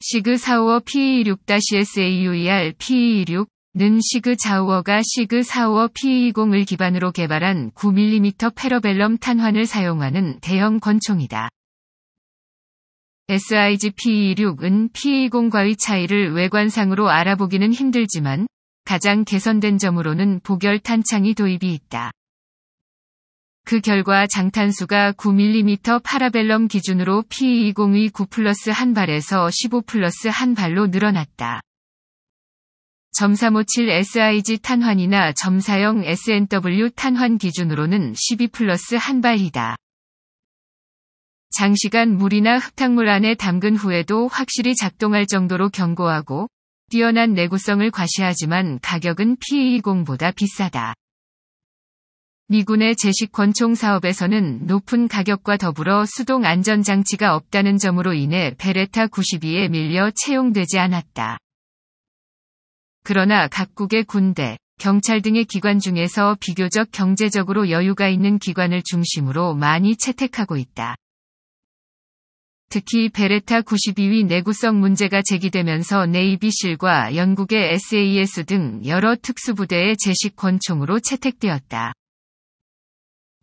시그 사우어 PE6-SAUER PE6는 시그 자우어가 시그 사우어 PE20을 기반으로 개발한 9mm 페러벨럼 탄환을 사용하는 대형 권총이다. SIG PE6은 PE20과의 차이를 외관상으로 알아보기는 힘들지만 가장 개선된 점으로는 복열 탄창이 도입이 있다. 그 결과 장탄수가 9mm 파라벨럼 기준으로 P20의 9 e 플러스 한 발에서 15 플러스 한 발로 늘어났다. 점 .357 SIG 탄환이나 점4형 SNW 탄환 기준으로는 12 플러스 한 발이다. 장시간 물이나 흙탕물 안에 담근 후에도 확실히 작동할 정도로 견고하고 뛰어난 내구성을 과시하지만 가격은 P20보다 e 비싸다. 미군의 제식 권총 사업에서는 높은 가격과 더불어 수동 안전장치가 없다는 점으로 인해 베레타 92에 밀려 채용되지 않았다. 그러나 각국의 군대, 경찰 등의 기관 중에서 비교적 경제적으로 여유가 있는 기관을 중심으로 많이 채택하고 있다. 특히 베레타 92위 내구성 문제가 제기되면서 네이비실과 영국의 SAS 등 여러 특수부대의 제식 권총으로 채택되었다.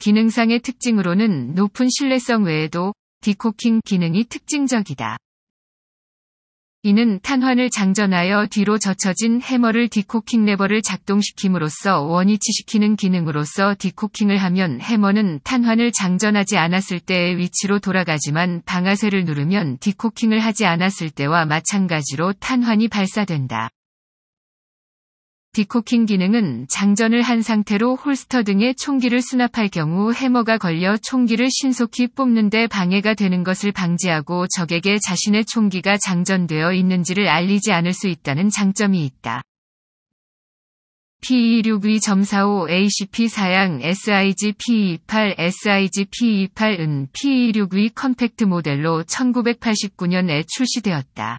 기능상의 특징으로는 높은 신뢰성 외에도 디코킹 기능이 특징적이다. 이는 탄환을 장전하여 뒤로 젖혀진 해머를 디코킹 레버를 작동시킴으로써 원위치시키는 기능으로서 디코킹을 하면 해머는 탄환을 장전하지 않았을 때의 위치로 돌아가지만 방아쇠를 누르면 디코킹을 하지 않았을 때와 마찬가지로 탄환이 발사된다. 디코킹 기능은 장전을 한 상태로 홀스터 등의 총기를 수납할 경우 해머가 걸려 총기를 신속히 뽑는데 방해가 되는 것을 방지하고 적에게 자신의 총기가 장전되어 있는지를 알리지 않을 수 있다는 장점이 있다. p e 6점4 5 a c p 사양 SIG P28 SIG P28은 p e 6 2 e e 컴팩트 모델로 1989년에 출시되었다.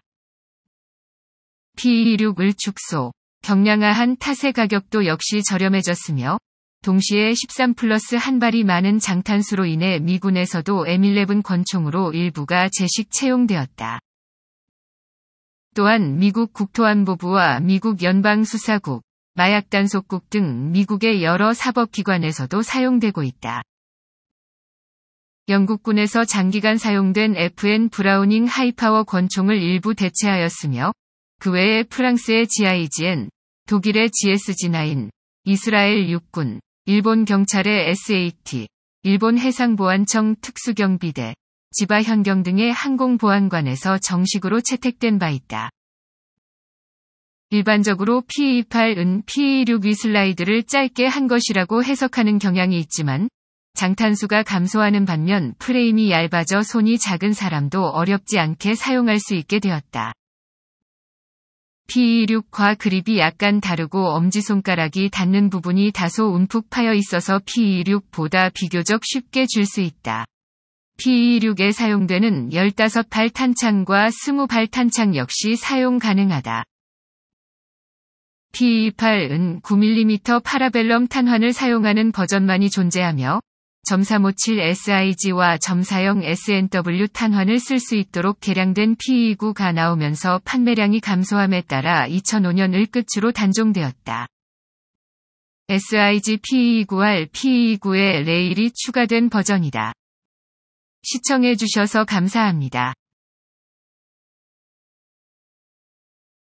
p e 6을 축소 경량화한 탓의 가격도 역시 저렴해졌으며 동시에 13 플러스 한 발이 많은 장탄수로 인해 미군에서도 M11 권총으로 일부가 재식 채용되었다. 또한 미국 국토안보부와 미국 연방수사국, 마약단속국 등 미국의 여러 사법기관에서도 사용되고 있다. 영국군에서 장기간 사용된 FN 브라우닝 하이파워 권총을 일부 대체하였으며 그 외에 프랑스의 GIGN, 독일의 GSG9, 이스라엘 육군, 일본 경찰의 SAT, 일본 해상보안청 특수경비대, 지바 현경 등의 항공보안관에서 정식으로 채택된 바 있다. 일반적으로 p e 8은 PE6 위슬라이드를 짧게 한 것이라고 해석하는 경향이 있지만 장탄수가 감소하는 반면 프레임이 얇아져 손이 작은 사람도 어렵지 않게 사용할 수 있게 되었다. p e 6과 그립이 약간 다르고 엄지손가락이 닿는 부분이 다소 움푹 파여 있어서 p e 6보다 비교적 쉽게 줄 수 있다. p e 6에 사용되는 15발 탄창과 20발 탄창 역시 사용 가능하다. p e 8은 9mm 파라벨럼 탄환을 사용하는 버전만이 존재하며 .357SIG와 .40 SNW 탄환을 쓸 수 있도록 개량된 PE9가 나오면서 판매량이 감소함에 따라 2005년을 끝으로 단종되었다. SIG PE9R PE9의 레일이 추가된 버전이다. 시청해주셔서 감사합니다.